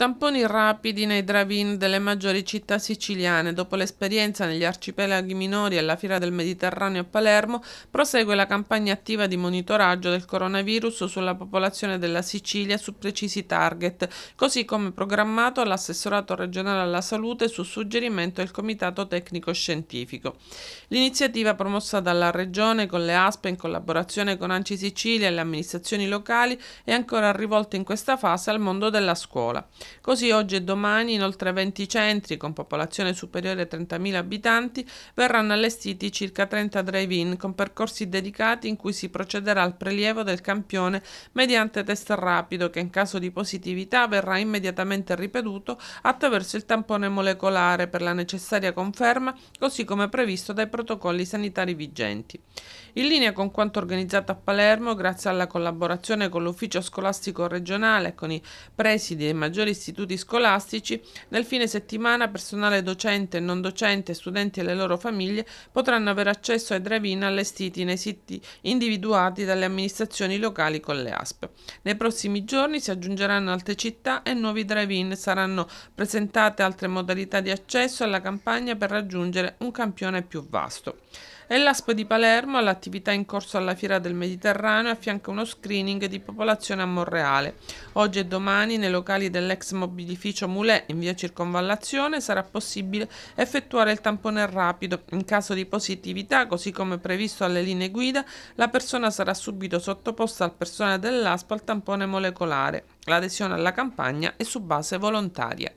Tamponi rapidi nei drive-in delle maggiori città siciliane. Dopo l'esperienza negli arcipelaghi minori e alla Fiera del Mediterraneo a Palermo, prosegue la campagna attiva di monitoraggio del coronavirus sulla popolazione della Sicilia su precisi target, così come programmato all'assessorato regionale alla salute su suggerimento del Comitato Tecnico Scientifico. L'iniziativa promossa dalla Regione con le ASPE in collaborazione con Anci Sicilia e le amministrazioni locali è ancora rivolta in questa fase al mondo della scuola. Così oggi e domani in oltre 20 centri con popolazione superiore a 30.000 abitanti verranno allestiti circa 30 drive-in con percorsi dedicati in cui si procederà al prelievo del campione mediante test rapido che in caso di positività verrà immediatamente ripetuto attraverso il tampone molecolare per la necessaria conferma così come previsto dai protocolli sanitari vigenti. In linea con quanto organizzato a Palermo, grazie alla collaborazione con l'Ufficio Scolastico Regionale, e con i presidi dei maggiori istituti scolastici, nel fine settimana personale docente e non docente, studenti e le loro famiglie potranno avere accesso ai drive-in allestiti nei siti individuati dalle amministrazioni locali con le ASP. Nei prossimi giorni si aggiungeranno altre città e nuovi drive-in saranno presentate altre modalità di accesso alla campagna per raggiungere un campione più vasto. E l'ASP di Palermo, all'attività in corso alla Fiera del Mediterraneo, affianca uno screening di popolazione a Monreale. Oggi e domani, nei locali dell'ex dell'ex mobilificio Mulè in via Circonvallazione sarà possibile effettuare il tampone rapido. In caso di positività, così come previsto alle linee guida, la persona sarà subito sottoposta al personale dell'ASPA al tampone molecolare. L'adesione alla campagna è su base volontaria.